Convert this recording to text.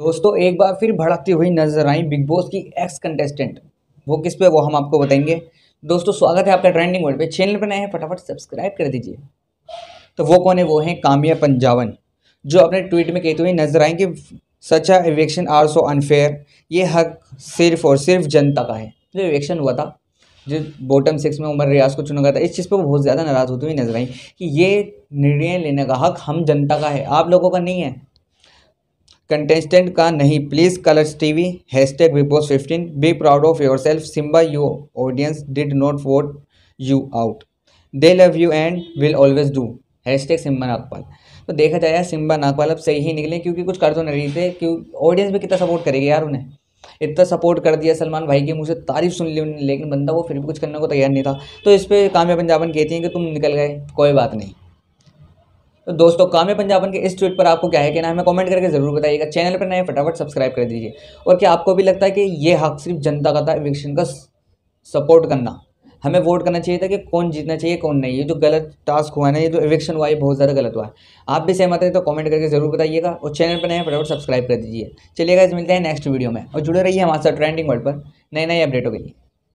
दोस्तों एक बार फिर भड़कती हुई नजर आई बिग बॉस की एक्स कंटेस्टेंट वो किस पे वो हम आपको बताएंगे दोस्तों स्वागत है आपका ट्रेंडिंग वर्ल्ड पे चैनल पर नए हैं फटाफट सब्सक्राइब कर दीजिए तो वो कौन है वो हैं कामिया पंजावन जो अपने ट्वीट में कहते हुए नजर आई कि सच आ इवेक्शन आर सो अनफेयर ये हक सिर्फ और सिर्फ जनता का है जो इवेक्शन हुआ था जो बॉटम सिक्स में उमर रियाज को चुना गया था इस चीज़ पर वो बहुत ज़्यादा नाराज़ होती हुई नजर आई कि ये निर्णय लेने का हक हम जनता का है आप लोगों का नहीं है कंटेस्टेंट का नहीं please Colors T V hashtag Boss fifteen be proud of yourself Simba you audience did not vote you out they love you and will always do hashtag Simba Nagpal तो देखा जाए सिम्बा नागपाल अब सही ही निकले क्योंकि कुछ कर तो नहीं रही थे क्यों ऑडियंस भी कितना सपोर्ट करेगी यार उन्हें इतना सपोर्ट कर दिया सलमान भाई की मुझे तारीफ सुन ली उन्होंने लेकिन बंदा वो फिर भी कुछ करने को तैयार नहीं था तो इस पर कामयाब पंजाबन कहती हैं कि तुम निकल गए कोई बात नहीं तो दोस्तों कामे पंजाबन के इस ट्वीट पर आपको क्या है कहना है हमें कमेंट करके जरूर बताइएगा चैनल पर नए फटाफट सब्सक्राइब कर दीजिए और क्या आपको भी लगता है कि ये हक सिर्फ जनता का था इविक्शन का सपोर्ट करना हमें वोट करना चाहिए था कि कौन जीतना चाहिए कौन नहीं ये जो गलत टास्क हुआ है ना ये जो इविक्शन हुआ है बहुत ज़्यादा गलत हुआ है आप भी सहमत है तो कमेंट करके जरूर बताइएगा और चैनल पर नए फटाफट सब्सक्राइब कर दीजिए चलिएगा इस मिलते हैं नेक्स्ट वीडियो में और जुड़े रहिए हमारे साथ ट्रेंडिंग वर्ल्ड पर नए नए अपडेटों के लिए